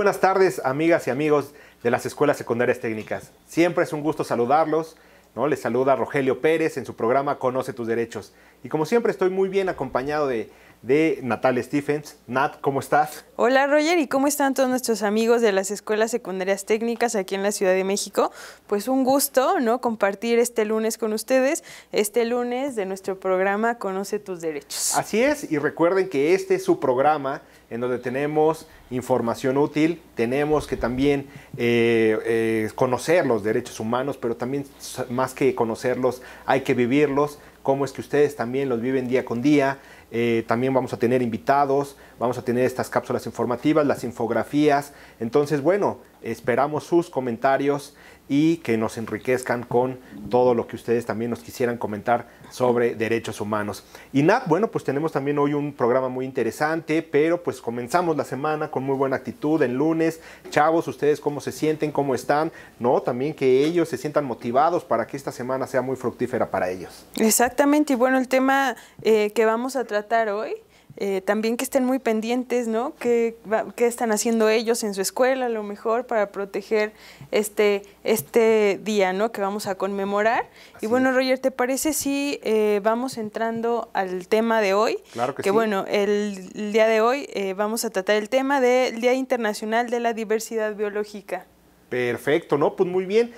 buenas tardes, amigas y amigos de las escuelas secundarias técnicas. Siempre es un gusto saludarlos. ¿no? Les saluda Rogelio Pérez en su programa Conoce tus Derechos. Y como siempre estoy muy bien acompañado de de Natalia Stephens. Nat, ¿cómo estás? Hola Roger, ¿y cómo están todos nuestros amigos de las escuelas secundarias técnicas aquí en la Ciudad de México? Pues un gusto, ¿no? Compartir este lunes con ustedes, este lunes de nuestro programa Conoce tus derechos. Así es, y recuerden que este es su programa en donde tenemos información útil, tenemos que también eh, eh, conocer los derechos humanos, pero también más que conocerlos, hay que vivirlos, cómo es que ustedes también los viven día con día, eh, también vamos a tener invitados, vamos a tener estas cápsulas informativas, las infografías. Entonces, bueno, esperamos sus comentarios y que nos enriquezcan con todo lo que ustedes también nos quisieran comentar sobre derechos humanos. Y Nat, bueno, pues tenemos también hoy un programa muy interesante, pero pues comenzamos la semana con muy buena actitud en lunes. Chavos, ustedes cómo se sienten, cómo están, ¿no? También que ellos se sientan motivados para que esta semana sea muy fructífera para ellos. Exactamente, y bueno, el tema eh, que vamos a tratar hoy eh, también que estén muy pendientes, ¿no? ¿Qué, están haciendo ellos en su escuela, a lo mejor, para proteger este, este día, ¿no? Que vamos a conmemorar. y bueno, Roger, ¿te parece si eh, vamos entrando al tema de hoy? Claro que, que bueno, el, día de hoy eh, vamos a tratar el tema del Día Internacional de la Diversidad Biológica. Perfecto, ¿no? Pues muy bien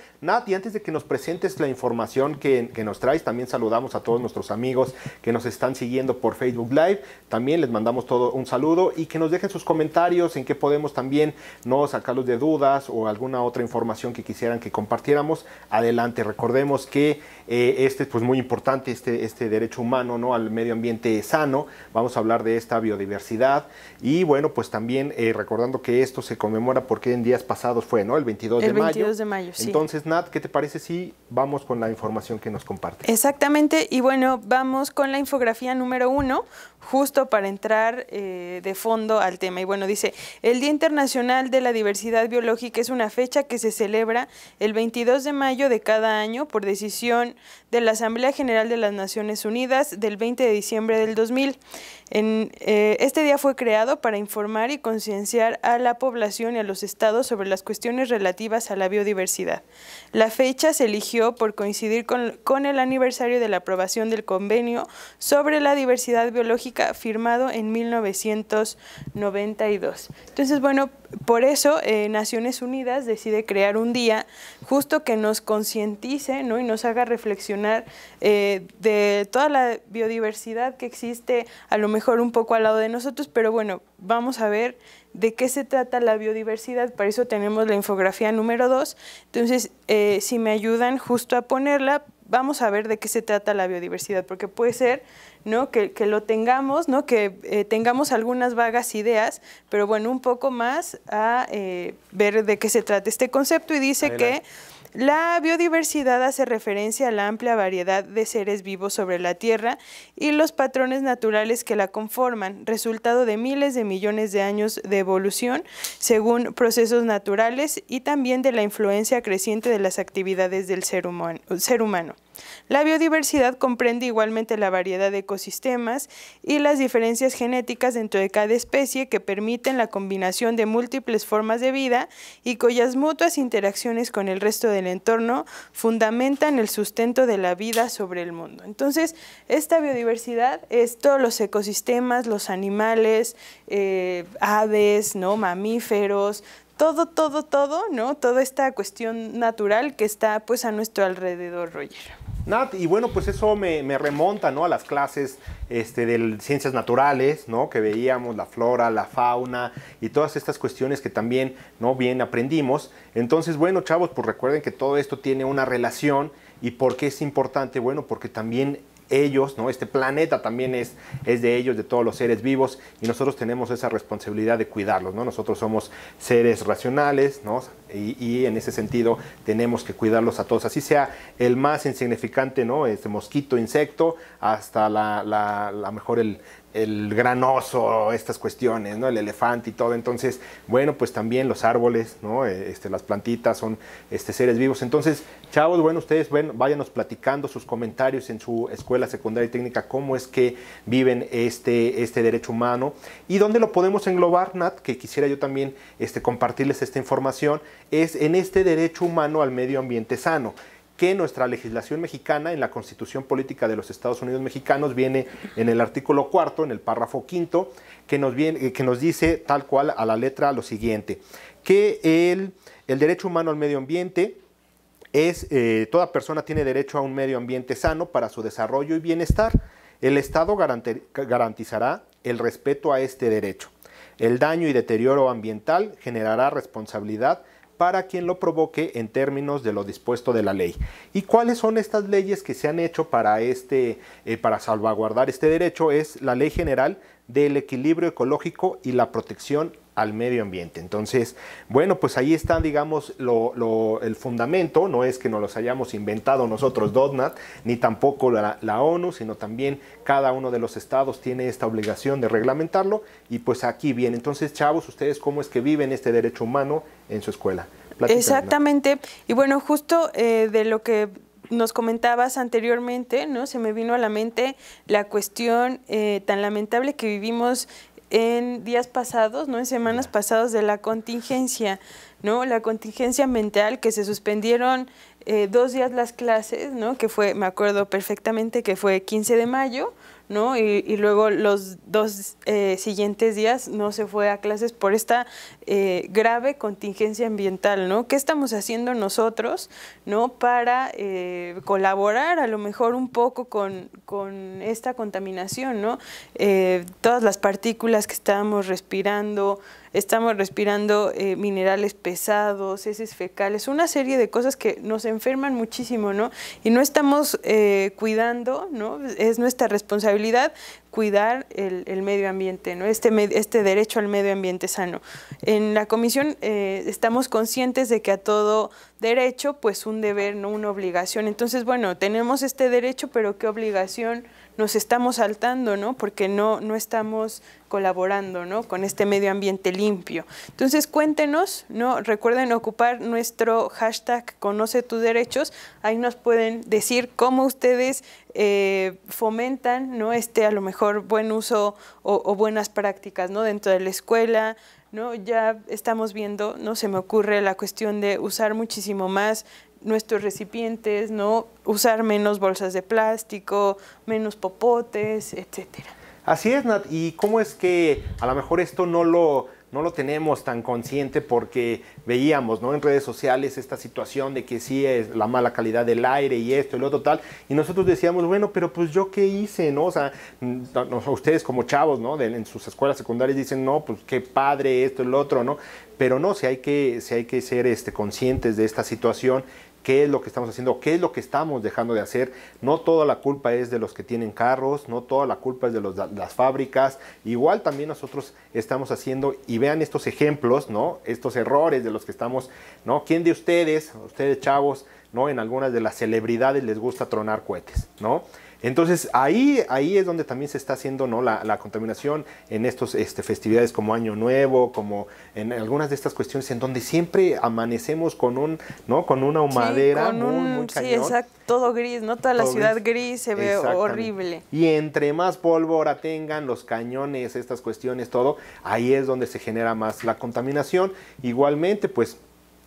y antes de que nos presentes la información que, nos traes, también saludamos a todos nuestros amigos que nos están siguiendo por Facebook Live. También les mandamos todo un saludo y que nos dejen sus comentarios en qué podemos también no sacarlos de dudas o alguna otra información que quisieran que compartiéramos. Adelante, recordemos que eh, este es pues, muy importante, este, este derecho humano ¿no? al medio ambiente sano. Vamos a hablar de esta biodiversidad y bueno, pues también eh, recordando que esto se conmemora porque en días pasados fue, ¿no? El 22 el de 22 mayo. de mayo, sí. Entonces, ¿qué te parece si vamos con la información que nos comparte? Exactamente, y bueno, vamos con la infografía número uno, justo para entrar eh, de fondo al tema. Y bueno, dice, el Día Internacional de la Diversidad Biológica es una fecha que se celebra el 22 de mayo de cada año por decisión de la Asamblea General de las Naciones Unidas del 20 de diciembre del 2000. En, eh, este día fue creado para informar y concienciar a la población y a los estados sobre las cuestiones relativas a la biodiversidad. La fecha se eligió por coincidir con, el aniversario de la aprobación del convenio sobre la diversidad biológica firmado en 1992. Entonces, bueno, por eso eh, Naciones Unidas decide crear un día justo que nos concientice ¿no? y nos haga reflexionar eh, de toda la biodiversidad que existe a lo mejor un poco al lado de nosotros, pero bueno, vamos a ver de qué se trata la biodiversidad. Para eso tenemos la infografía número 2. Entonces, eh, si me ayudan justo a ponerla, vamos a ver de qué se trata la biodiversidad, porque puede ser ¿no? que, lo tengamos, ¿no? que eh, tengamos algunas vagas ideas, pero bueno, un poco más a eh, ver de qué se trata este concepto y dice que la biodiversidad hace referencia a la amplia variedad de seres vivos sobre la Tierra y los patrones naturales que la conforman, resultado de miles de millones de años de evolución según procesos naturales y también de la influencia creciente de las actividades del ser humano. La biodiversidad comprende igualmente la variedad de ecosistemas y las diferencias genéticas dentro de cada especie que permiten la combinación de múltiples formas de vida y cuyas mutuas interacciones con el resto del entorno fundamentan el sustento de la vida sobre el mundo. Entonces, esta biodiversidad es todos los ecosistemas, los animales, eh, aves, ¿no? mamíferos, todo, todo, todo, ¿no? Toda esta cuestión natural que está pues a nuestro alrededor, Roger. Nat, y bueno, pues eso me, remonta, ¿no? A las clases este, de ciencias naturales, ¿no? Que veíamos la flora, la fauna y todas estas cuestiones que también, ¿no? Bien aprendimos. Entonces, bueno, chavos, pues recuerden que todo esto tiene una relación y por qué es importante, bueno, porque también ellos, ¿no? Este planeta también es, es de ellos, de todos los seres vivos, y nosotros tenemos esa responsabilidad de cuidarlos, ¿no? Nosotros somos seres racionales, ¿no? Y, en ese sentido tenemos que cuidarlos a todos, así sea el más insignificante, ¿no? Este mosquito, insecto, hasta la, la, la mejor el, el granoso, estas cuestiones, ¿no? El elefante y todo. Entonces, bueno, pues también los árboles, ¿no? Eh, este, las plantitas son este, seres vivos. Entonces, chavos, bueno, ustedes ven, platicando sus comentarios en su escuela secundaria y técnica, cómo es que viven este, este derecho humano y dónde lo podemos englobar, Nat, que quisiera yo también este, compartirles esta información, es en este derecho humano al medio ambiente sano que nuestra legislación mexicana en la Constitución Política de los Estados Unidos Mexicanos viene en el artículo cuarto, en el párrafo quinto, que nos, viene, eh, que nos dice tal cual a la letra lo siguiente, que el, derecho humano al medio ambiente es, eh, toda persona tiene derecho a un medio ambiente sano para su desarrollo y bienestar. El Estado garantizará el respeto a este derecho. El daño y deterioro ambiental generará responsabilidad para quien lo provoque en términos de lo dispuesto de la ley. ¿Y cuáles son estas leyes que se han hecho para, este, eh, para salvaguardar este derecho? Es la Ley General del Equilibrio Ecológico y la Protección al medio ambiente. Entonces, bueno, pues ahí está, digamos, lo, el fundamento, no es que nos los hayamos inventado nosotros, DOTNAT, ni tampoco la, ONU, sino también cada uno de los estados tiene esta obligación de reglamentarlo y pues aquí viene. Entonces, chavos, ¿ustedes cómo es que viven este derecho humano en su escuela? Exactamente, y bueno, justo eh, de lo que nos comentabas anteriormente, ¿no? Se me vino a la mente la cuestión eh, tan lamentable que vivimos en días pasados, ¿no? En semanas pasadas de la contingencia, ¿no? La contingencia mental que se suspendieron eh, dos días las clases, ¿no? Que fue, me acuerdo perfectamente que fue 15 de mayo, ¿no? Y, luego los dos eh, siguientes días no se fue a clases por esta eh, grave contingencia ambiental, ¿no? ¿Qué estamos haciendo nosotros, Para eh, colaborar a lo mejor un poco con, esta contaminación, todas las partículas que estábamos respirando, estamos respirando eh, minerales pesados, heces fecales, una serie de cosas que nos enferman muchísimo, ¿no? Y no estamos eh, cuidando, ¿no? Es nuestra responsabilidad cuidar el, el, medio ambiente, ¿no? este, este derecho al medio ambiente sano. En la comisión eh, estamos conscientes de que a todo derecho, pues un deber, no una obligación. Entonces, bueno, tenemos este derecho, pero ¿qué obligación? nos estamos saltando, ¿no? Porque no, no estamos colaborando, ¿no? Con este medio ambiente limpio. Entonces, cuéntenos, ¿no? Recuerden ocupar nuestro hashtag Conoce tus derechos. Ahí nos pueden decir cómo ustedes eh, fomentan, ¿no? Este, a lo mejor, buen uso o, o buenas prácticas, ¿no? Dentro de la escuela, ¿no? Ya estamos viendo, no se me ocurre la cuestión de usar muchísimo más nuestros recipientes, ¿no? Usar menos bolsas de plástico, menos popotes, etcétera. Así es, Nat. ¿Y cómo es que a lo mejor esto no lo no lo tenemos tan consciente porque veíamos ¿no? en redes sociales esta situación de que sí es la mala calidad del aire y esto y lo tal. Y nosotros decíamos, bueno, pero pues yo qué hice, ¿no? O sea, ustedes como chavos, ¿no? en sus escuelas secundarias dicen, no, pues qué padre esto y lo otro, ¿no? Pero no, si hay que, si hay que ser este, conscientes de esta situación qué es lo que estamos haciendo, qué es lo que estamos dejando de hacer. No toda la culpa es de los que tienen carros, no toda la culpa es de las fábricas. Igual también nosotros estamos haciendo, y vean estos ejemplos, ¿no? Estos errores de los que estamos, ¿no? ¿Quién de ustedes, ustedes chavos, ¿no? En algunas de las celebridades les gusta tronar cohetes, ¿no? Entonces ahí, ahí es donde también se está haciendo ¿no? la, contaminación en estas este, festividades como Año Nuevo, como en algunas de estas cuestiones en donde siempre amanecemos con un no con una humadera muy, un, Sí, exacto, todo gris, ¿no? Toda la ciudad gris, gris se ve horrible. Y entre más pólvora tengan los cañones, estas cuestiones, todo, ahí es donde se genera más la contaminación. Igualmente, pues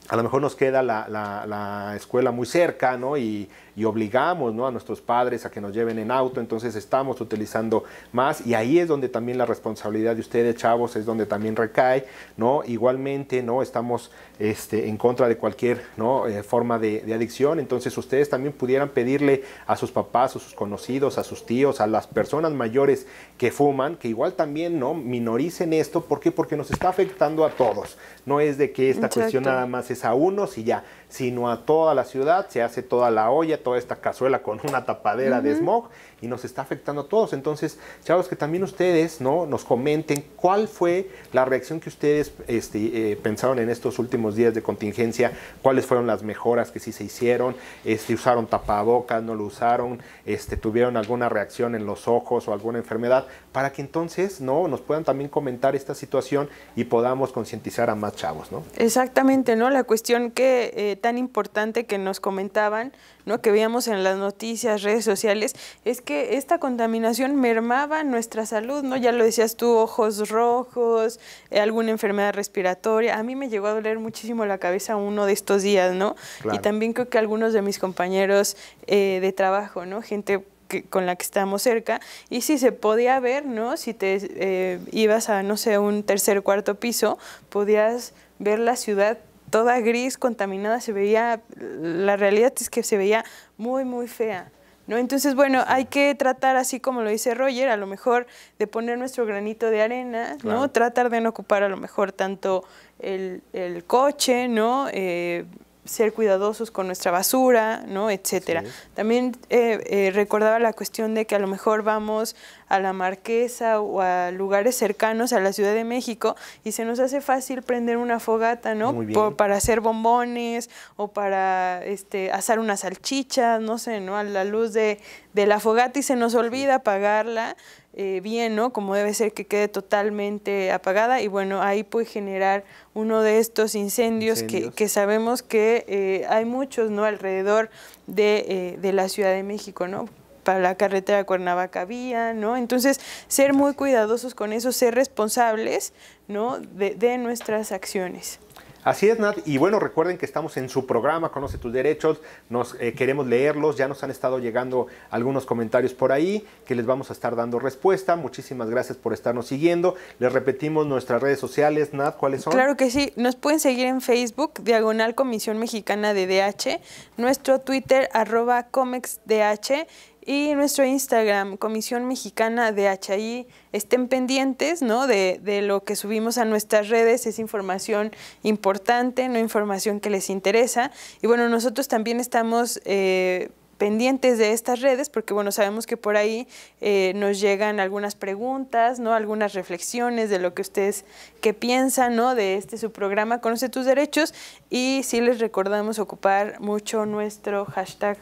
a lo mejor nos queda la, escuela muy cerca, ¿no? Y, obligamos, ¿no? A nuestros padres a que nos lleven en auto, entonces estamos utilizando más y ahí es donde también la responsabilidad de ustedes, chavos, es donde también recae, ¿no? Igualmente, ¿no? Estamos este, en contra de cualquier, ¿no? Eh, forma de, adicción, entonces ustedes también pudieran pedirle a sus papás, o sus conocidos, a sus tíos, a las personas mayores que fuman, que igual también, ¿no? Minoricen esto, ¿por qué? Porque nos está afectando a todos, no es de que esta cuestión nada más a unos y ya sino a toda la ciudad, se hace toda la olla, toda esta cazuela con una tapadera de smog y nos está afectando a todos. Entonces, chavos, que también ustedes ¿no? nos comenten cuál fue la reacción que ustedes este, eh, pensaron en estos últimos días de contingencia, cuáles fueron las mejoras que sí se hicieron, si este, usaron tapabocas, no lo usaron, este, tuvieron alguna reacción en los ojos o alguna enfermedad, para que entonces ¿no? nos puedan también comentar esta situación y podamos concientizar a más chavos. ¿no? Exactamente, ¿no? la cuestión que... Eh, tan importante que nos comentaban, ¿no? que veíamos en las noticias, redes sociales, es que esta contaminación mermaba nuestra salud, ¿no? Ya lo decías tú, ojos rojos, eh, alguna enfermedad respiratoria. A mí me llegó a doler muchísimo la cabeza uno de estos días, ¿no? Y también creo que algunos de mis compañeros eh, de trabajo, ¿no? Gente con la que estamos cerca y si se podía ver, ¿no? Si te eh, ibas a, no sé, un tercer, cuarto piso, podías ver la ciudad toda gris, contaminada, se veía, la realidad es que se veía muy, muy fea. ¿No? Entonces, bueno, hay que tratar, así como lo dice Roger, a lo mejor de poner nuestro granito de arena, ¿no? Tratar de no ocupar a lo mejor tanto el, el coche, ¿no? Eh, ser cuidadosos con nuestra basura, ¿no? Etcétera. También eh, eh, recordaba la cuestión de que a lo mejor vamos a la Marquesa o a lugares cercanos a la Ciudad de México y se nos hace fácil prender una fogata, ¿no? para hacer bombones o para este, asar unas salchichas, no sé, ¿no? A la luz de, la fogata y se nos olvida apagarla. Eh, bien, ¿no? Como debe ser que quede totalmente apagada y bueno, ahí puede generar uno de estos incendios, Que, sabemos que eh, hay muchos, ¿no? Alrededor de, eh, de, la Ciudad de México, ¿no? Para la carretera Cuernavaca vía ¿no? Entonces, ser muy cuidadosos con eso, ser responsables, ¿no? de nuestras acciones. Así es, Nat. Y bueno, recuerden que estamos en su programa, Conoce tus derechos. Nos eh, queremos leerlos. Ya nos han estado llegando algunos comentarios por ahí que les vamos a estar dando respuesta. Muchísimas gracias por estarnos siguiendo. Les repetimos nuestras redes sociales, Nat, ¿cuáles son? Claro que sí. Nos pueden seguir en Facebook, Diagonal Comisión Mexicana de DH, nuestro Twitter, arroba ComexDH y nuestro Instagram, Comisión Mexicana de HI. Estén pendientes ¿no? de, de lo que subimos a nuestras redes, es información importante, no información que les interesa. Y bueno, nosotros también estamos... Eh, pendientes de estas redes, porque bueno, sabemos que por ahí eh, nos llegan algunas preguntas, ¿no? Algunas reflexiones de lo que ustedes que piensan, ¿no? De este su programa, Conoce tus derechos. Y sí les recordamos ocupar mucho nuestro hashtag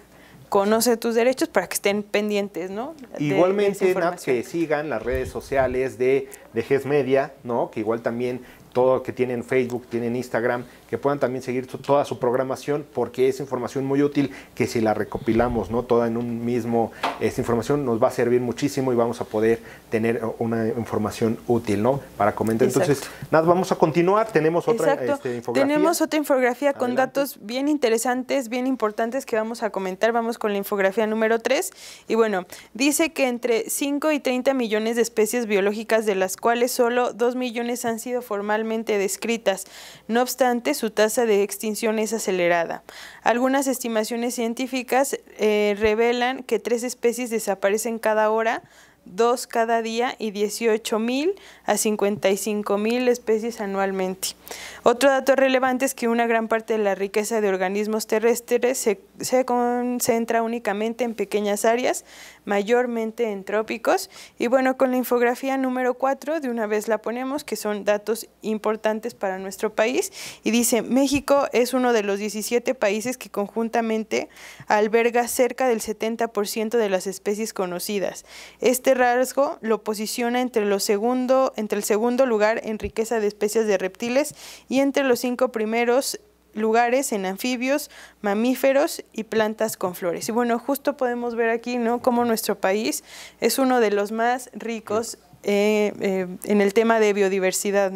conoce tus derechos para que estén pendientes, ¿no? Igualmente, que sigan las redes sociales de, de GES Media, ¿no? Que igual también todo que tienen Facebook, tienen Instagram, puedan también seguir toda su programación, porque es información muy útil que si la recopilamos ¿no? toda en un mismo, esta información nos va a servir muchísimo y vamos a poder tener eh, una información útil ¿no? para comentar. Entonces, nada, vamos a continuar. Tenemos otra este, infografía. Tenemos otra infografía con datos bien interesantes, bien importantes que vamos a comentar. Vamos con la infografía número 3. Y bueno, dice que entre 5 y 30 millones de especies biológicas, de las cuales solo 2 millones han sido formalmente descritas. No obstante, su su tasa de extinción es acelerada. Algunas estimaciones científicas eh, revelan que tres especies desaparecen cada hora, dos cada día y 18.000 a 55.000 especies anualmente. Otro dato relevante es que una gran parte de la riqueza de organismos terrestres se, se concentra únicamente en pequeñas áreas, mayormente en trópicos. Y bueno, con la infografía número 4, de una vez la ponemos, que son datos importantes para nuestro país, y dice, México es uno de los 17 países que conjuntamente alberga cerca del 70% de las especies conocidas. Este rasgo lo posiciona entre, lo segundo, entre el segundo lugar en riqueza de especies de reptiles y y entre los cinco primeros lugares en anfibios, mamíferos y plantas con flores. Y bueno, justo podemos ver aquí, ¿no? Cómo nuestro país es uno de los más ricos eh, eh, en el tema de biodiversidad,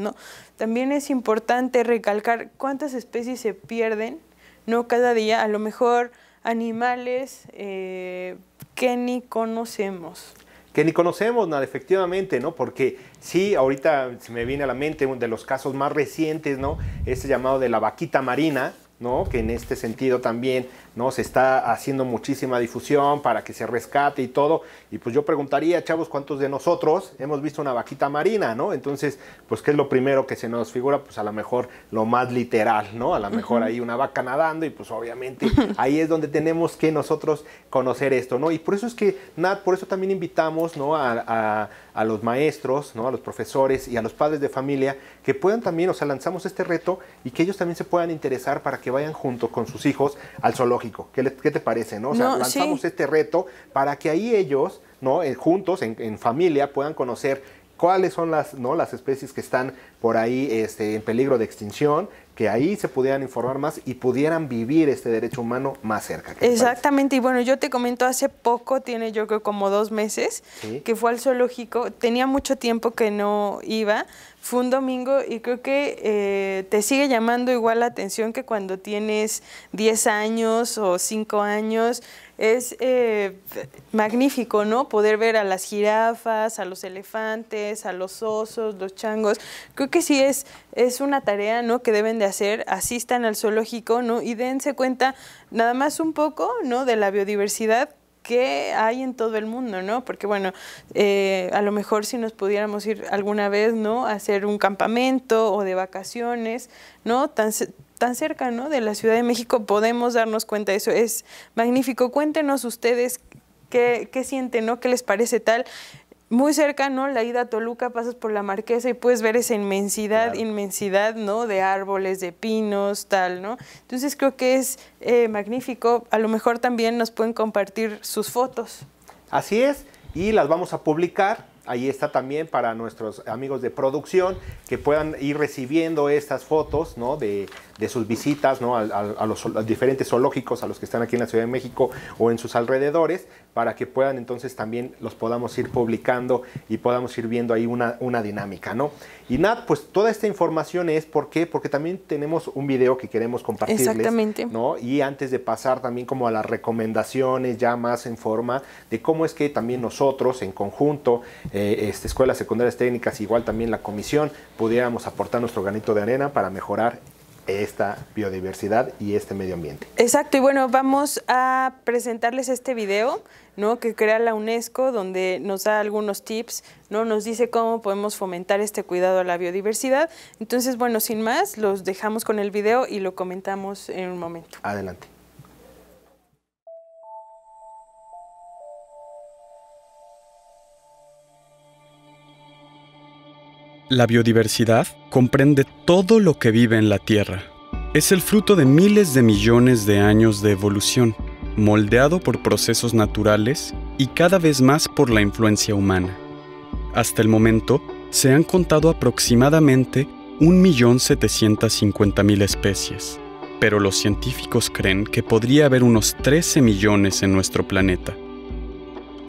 También es importante recalcar cuántas especies se pierden, ¿no? Cada día, a lo mejor animales eh, que ni conocemos que ni conocemos nada, efectivamente, ¿no? Porque sí, ahorita se me viene a la mente uno de los casos más recientes, ¿no? Este llamado de la vaquita marina, ¿no? que en este sentido también ¿no? se está haciendo muchísima difusión para que se rescate y todo. Y pues yo preguntaría, chavos, ¿cuántos de nosotros hemos visto una vaquita marina? ¿no? Entonces, pues ¿qué es lo primero que se nos figura? Pues a lo mejor lo más literal, ¿no? A lo mejor hay una vaca nadando y pues obviamente ahí es donde tenemos que nosotros conocer esto, ¿no? Y por eso es que, Nat, por eso también invitamos ¿no? a a los maestros, ¿no? a los profesores y a los padres de familia que puedan también, o sea, lanzamos este reto y que ellos también se puedan interesar para que vayan junto con sus hijos al zoológico. ¿Qué, te parece? ¿no? O sea, lanzamos este reto para que ahí ellos, ¿no? juntos, en, familia, puedan conocer cuáles son las, ¿no? las especies que están por ahí este, en peligro de extinción, que ahí se pudieran informar más y pudieran vivir este derecho humano más cerca. Exactamente, y bueno, yo te comento hace poco, tiene yo creo como dos meses, que fue al zoológico, tenía mucho tiempo que no iba, fue un domingo y creo que eh, te sigue llamando igual la atención que cuando tienes 10 años o 5 años, es eh, magnífico, ¿no? Poder ver a las jirafas, a los elefantes, a los osos, los changos. Creo que sí es, es una tarea, ¿no? Que deben de hacer, asistan al zoológico, ¿no? Y dense cuenta nada más un poco, ¿no? De la biodiversidad que hay en todo el mundo, ¿no? Porque bueno, eh, a lo mejor si nos pudiéramos ir alguna vez, ¿no? A hacer un campamento o de vacaciones, ¿no? Tan, tan cerca ¿no? de la Ciudad de México podemos darnos cuenta de eso. Es magnífico. Cuéntenos ustedes qué, sienten, ¿no? qué les parece tal. Muy cerca, ¿no? La ida a Toluca, pasas por la Marquesa y puedes ver esa inmensidad, inmensidad, ¿no? De árboles, de pinos, tal, ¿no? Entonces creo que es eh, magnífico. A lo mejor también nos pueden compartir sus fotos. Así es, y las vamos a publicar ahí está también para nuestros amigos de producción que puedan ir recibiendo estas fotos ¿no? de, de sus visitas ¿no? a, los, diferentes zoológicos, a los que están aquí en la Ciudad de México o en sus alrededores, para que puedan entonces también los podamos ir publicando y podamos ir viendo ahí una, una dinámica. ¿no? Y Nat, pues toda esta información es por porque también tenemos un video que queremos compartirles. Exactamente. ¿no? Y antes de pasar también como a las recomendaciones ya más en forma de cómo es que también nosotros en conjunto, eh, este, escuelas secundarias técnicas, igual también la comisión, pudiéramos aportar nuestro granito de arena para mejorar esta biodiversidad y este medio ambiente. Exacto, y bueno, vamos a presentarles este video ¿no? que crea la UNESCO, donde nos da algunos tips, ¿no? nos dice cómo podemos fomentar este cuidado a la biodiversidad. Entonces, bueno, sin más, los dejamos con el video y lo comentamos en un momento. Adelante. La biodiversidad comprende todo lo que vive en la Tierra. Es el fruto de miles de millones de años de evolución, moldeado por procesos naturales y cada vez más por la influencia humana. Hasta el momento, se han contado aproximadamente 1.750.000 especies, pero los científicos creen que podría haber unos 13 millones en nuestro planeta.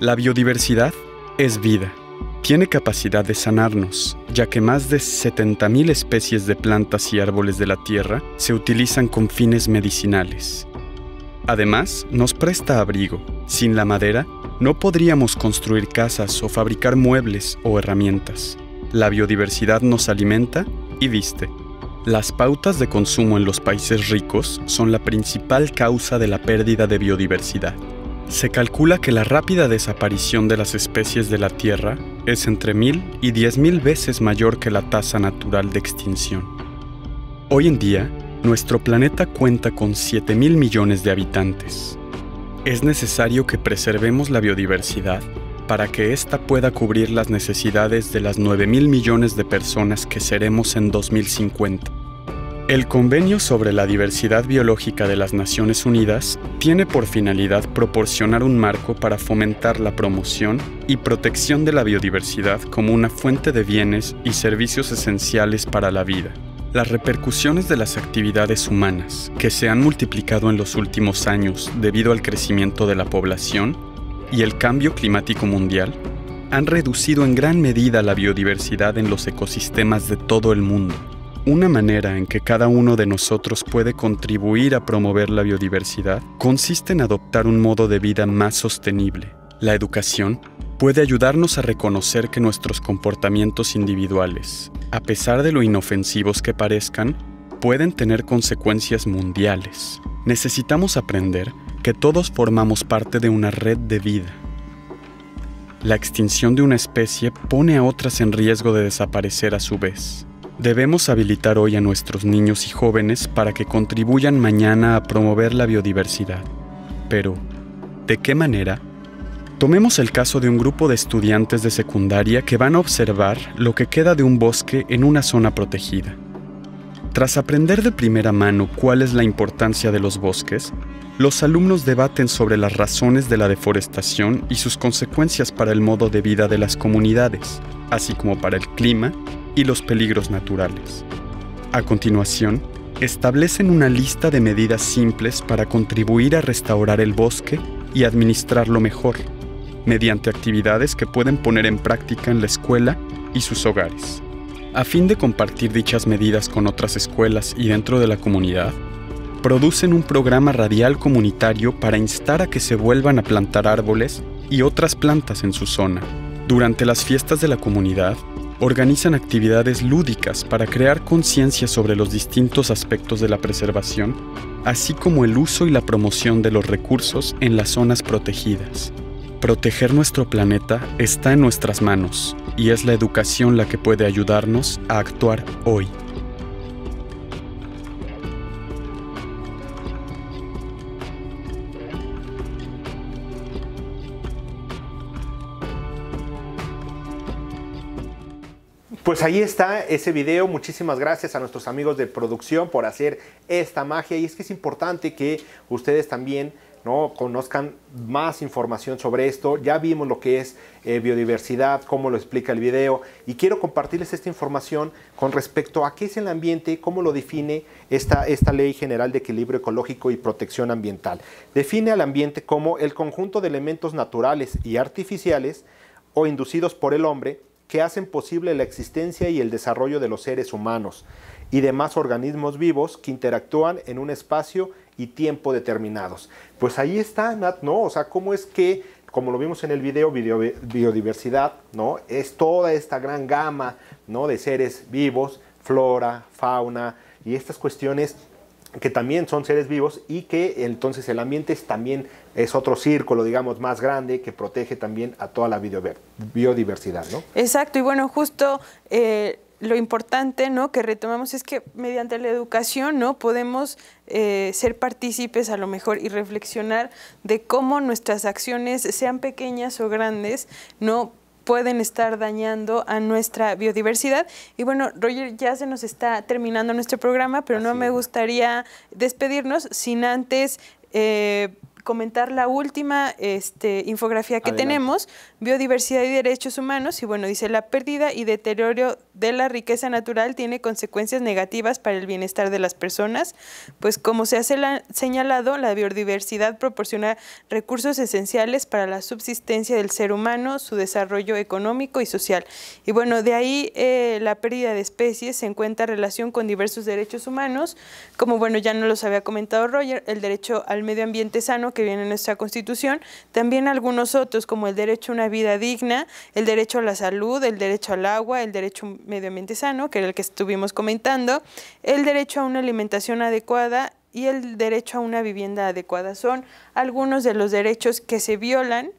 La biodiversidad es vida tiene capacidad de sanarnos, ya que más de 70.000 especies de plantas y árboles de la Tierra se utilizan con fines medicinales. Además, nos presta abrigo. Sin la madera, no podríamos construir casas o fabricar muebles o herramientas. La biodiversidad nos alimenta y viste. Las pautas de consumo en los países ricos son la principal causa de la pérdida de biodiversidad. Se calcula que la rápida desaparición de las especies de la Tierra es entre mil y diez mil veces mayor que la tasa natural de extinción. Hoy en día, nuestro planeta cuenta con mil millones de habitantes. Es necesario que preservemos la biodiversidad para que ésta pueda cubrir las necesidades de las mil millones de personas que seremos en 2050. El Convenio sobre la Diversidad Biológica de las Naciones Unidas tiene por finalidad proporcionar un marco para fomentar la promoción y protección de la biodiversidad como una fuente de bienes y servicios esenciales para la vida. Las repercusiones de las actividades humanas, que se han multiplicado en los últimos años debido al crecimiento de la población y el cambio climático mundial, han reducido en gran medida la biodiversidad en los ecosistemas de todo el mundo una manera en que cada uno de nosotros puede contribuir a promover la biodiversidad consiste en adoptar un modo de vida más sostenible. La educación puede ayudarnos a reconocer que nuestros comportamientos individuales, a pesar de lo inofensivos que parezcan, pueden tener consecuencias mundiales. Necesitamos aprender que todos formamos parte de una red de vida. La extinción de una especie pone a otras en riesgo de desaparecer a su vez. Debemos habilitar hoy a nuestros niños y jóvenes para que contribuyan mañana a promover la biodiversidad. Pero, ¿de qué manera? Tomemos el caso de un grupo de estudiantes de secundaria que van a observar lo que queda de un bosque en una zona protegida. Tras aprender de primera mano cuál es la importancia de los bosques, los alumnos debaten sobre las razones de la deforestación y sus consecuencias para el modo de vida de las comunidades, así como para el clima, y los peligros naturales. A continuación, establecen una lista de medidas simples para contribuir a restaurar el bosque y administrarlo mejor, mediante actividades que pueden poner en práctica en la escuela y sus hogares. A fin de compartir dichas medidas con otras escuelas y dentro de la comunidad, producen un programa radial comunitario para instar a que se vuelvan a plantar árboles y otras plantas en su zona, durante las fiestas de la comunidad, organizan actividades lúdicas para crear conciencia sobre los distintos aspectos de la preservación, así como el uso y la promoción de los recursos en las zonas protegidas. Proteger nuestro planeta está en nuestras manos y es la educación la que puede ayudarnos a actuar hoy. Pues ahí está ese video. Muchísimas gracias a nuestros amigos de producción por hacer esta magia. Y es que es importante que ustedes también conozcan más información sobre esto. Ya vimos lo que es eh, biodiversidad, cómo lo explica el video. Y quiero compartirles esta información con respecto a qué es el ambiente, cómo lo define esta, esta Ley General de Equilibrio Ecológico y Protección Ambiental. Define al ambiente como el conjunto de elementos naturales y artificiales o inducidos por el hombre que hacen posible la existencia y el desarrollo de los seres humanos y demás organismos vivos que interactúan en un espacio y tiempo determinados. Pues ahí está, Nat, ¿no? O sea, cómo es que, como lo vimos en el video, video biodiversidad, ¿no? Es toda esta gran gama, ¿no? De seres vivos, flora, fauna y estas cuestiones que también son seres vivos y que entonces el ambiente es también es otro círculo, digamos, más grande que protege también a toda la biodiversidad, ¿no? Exacto, y bueno, justo... Eh, lo importante ¿no? que retomamos es que mediante la educación ¿no? podemos eh, ser partícipes a lo mejor y reflexionar de cómo nuestras acciones, sean pequeñas o grandes, no pueden estar dañando a nuestra biodiversidad. Y bueno, Roger, ya se nos está terminando nuestro programa, pero no me gustaría despedirnos sin antes... Eh, comentar la última este, infografía que tenemos, biodiversidad y derechos humanos, y bueno, dice, la pérdida y deterioro de la riqueza natural tiene consecuencias negativas para el bienestar de las personas, pues como se ha señalado, la biodiversidad proporciona recursos esenciales para la subsistencia del ser humano, su desarrollo económico y social. Y bueno, de ahí eh, la pérdida de especies se encuentra en relación con diversos derechos humanos, como bueno, ya no los había comentado Roger, el derecho al medio ambiente sano, que que viene en nuestra Constitución, también algunos otros como el derecho a una vida digna, el derecho a la salud, el derecho al agua, el derecho a un medio ambiente sano, que era el que estuvimos comentando, el derecho a una alimentación adecuada y el derecho a una vivienda adecuada. Son algunos de los derechos que se violan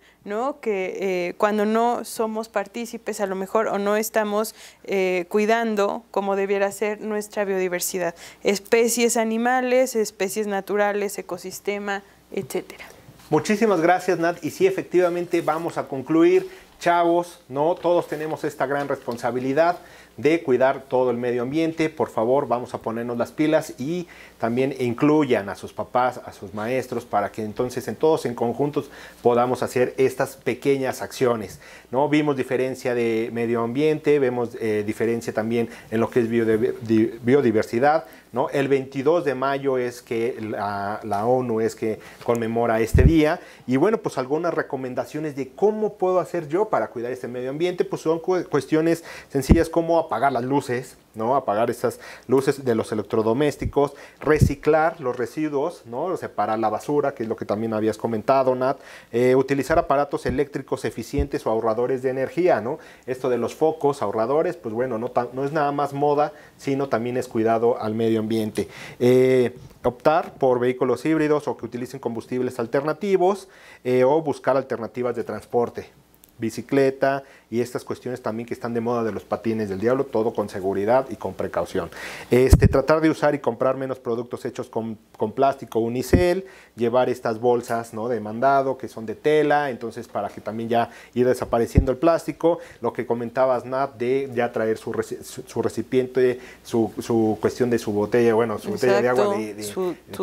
que eh, cuando no somos partícipes a lo mejor o no estamos eh, cuidando como debiera ser nuestra biodiversidad, especies animales, especies naturales, ecosistema, etcétera. Muchísimas gracias, Nat. Y sí, efectivamente vamos a concluir. Chavos, ¿no? Todos tenemos esta gran responsabilidad de cuidar todo el medio ambiente. Por favor, vamos a ponernos las pilas y también incluyan a sus papás, a sus maestros, para que entonces en todos en conjuntos podamos hacer estas pequeñas acciones. ¿no? Vimos diferencia de medio ambiente, vemos eh, diferencia también en lo que es biodiversidad el 22 de mayo es que la, ONU es que conmemora este día y bueno, pues algunas recomendaciones de cómo puedo hacer yo para cuidar este medio ambiente, pues son cuestiones sencillas como apagar las luces, ¿no? Apagar esas luces de los electrodomésticos, reciclar los residuos, ¿no? Separar la basura, que es lo que también habías comentado, Nat. Eh, utilizar aparatos eléctricos eficientes o ahorradores de energía, ¿no? Esto de los focos ahorradores, pues bueno, no, es nada más moda, sino también es cuidado al medio ambiente. Eh, optar por vehículos híbridos o que utilicen combustibles alternativos eh, o buscar alternativas de transporte bicicleta, y estas cuestiones también que están de moda de los patines del diablo, todo con seguridad y con precaución. Este, tratar de usar y comprar menos productos hechos con, plástico unicel, llevar estas bolsas ¿no? de mandado que son de tela, entonces para que también ya ir desapareciendo el plástico, lo que comentabas Nat de ya traer su, recipiente, su, su, cuestión de su botella, bueno, su botella de agua de, eh,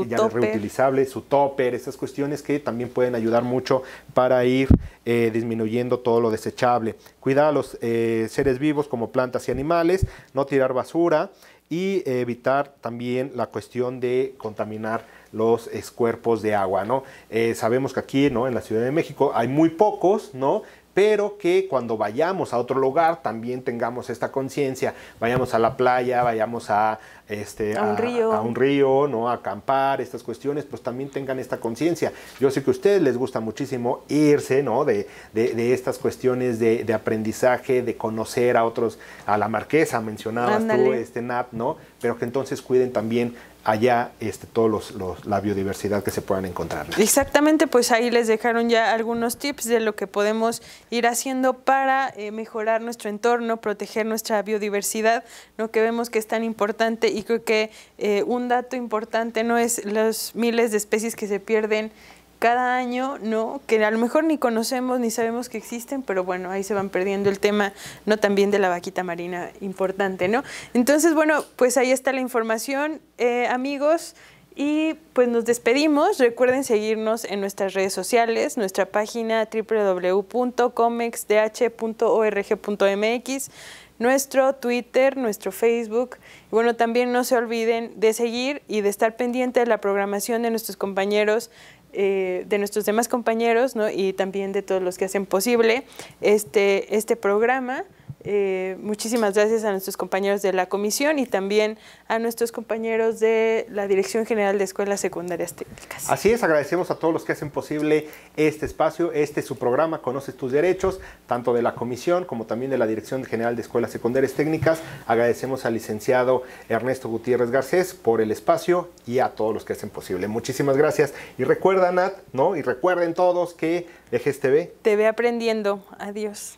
ya reutilizable, su topper, esas cuestiones que también pueden ayudar mucho para ir eh, disminuyendo todo lo desechable cuidar a los eh, seres vivos como plantas y animales, no tirar basura y evitar también la cuestión de contaminar los cuerpos de agua, ¿no? Eh, sabemos que aquí, ¿no? En la Ciudad de México hay muy pocos, ¿no? pero que cuando vayamos a otro lugar también tengamos esta conciencia, vayamos a la playa, vayamos a, este, a, un río. a, ¿no? acampar, estas cuestiones, pues también tengan esta conciencia. Yo sé que a ustedes les gusta muchísimo irse, ¿no? De, estas cuestiones de, aprendizaje, de conocer a otros, a la marquesa mencionabas tú, este NAP, ¿no? Pero que entonces cuiden también allá este, toda los, la biodiversidad que se puedan encontrar. Exactamente, pues ahí les dejaron ya algunos tips de lo que podemos ir haciendo para eh, mejorar nuestro entorno, proteger nuestra biodiversidad, ¿no? que vemos que es tan importante y creo que eh, un dato importante no es los miles de especies que se pierden cada año, ¿no? Que a lo mejor ni conocemos ni sabemos que existen, pero bueno, ahí se van perdiendo el tema, ¿no? También de la vaquita marina, importante, ¿no? Entonces, bueno, pues ahí está la información, eh, amigos. Y pues nos despedimos. Recuerden seguirnos en nuestras redes sociales, nuestra página www.comexdh.org.mx, nuestro Twitter, nuestro Facebook. Y bueno, también no se olviden de seguir y de estar pendiente de la programación de nuestros compañeros eh, de nuestros demás compañeros ¿no? y también de todos los que hacen posible este, este programa. Eh, muchísimas gracias a nuestros compañeros de la comisión y también a nuestros compañeros de la Dirección General de Escuelas Secundarias Técnicas. Así es, agradecemos a todos los que hacen posible este espacio, este es su programa, Conoces tus derechos, tanto de la comisión como también de la Dirección General de Escuelas Secundarias Técnicas. Agradecemos al licenciado Ernesto Gutiérrez Garcés por el espacio y a todos los que hacen posible. Muchísimas gracias y recuerda Nat, ¿no? Y recuerden todos que dejes TV. Te ve aprendiendo. Adiós.